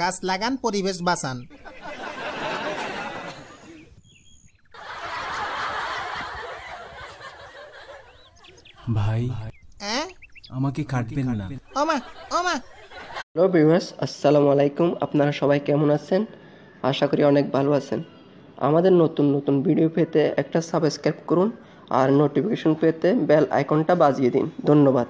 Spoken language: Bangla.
গাছ লাগান পরিবেশ বাঁচান ভাই হ্যাঁ আমাকে কাটবেন না ওমা ওমা হ্যালো ভিউয়ার্স আসসালামু আলাইকুম আপনারা সবাই কেমন আছেন আশা করি অনেক ভালো আছেন আমাদের নতুন নতুন ভিডিও পেতে একটা সাবস্ক্রাইব করুন আর নোটিফিকেশন পেতে বেল আইকনটা বাজিয়ে দিন ধন্যবাদ